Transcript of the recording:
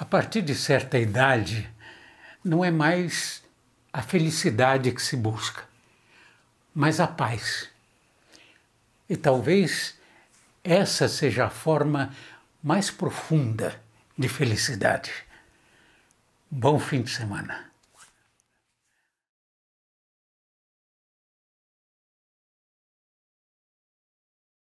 a partir de certa idade, não é mais a felicidade que se busca, mas a paz. E talvez essa seja a forma mais profunda de felicidade. Bom fim de semana.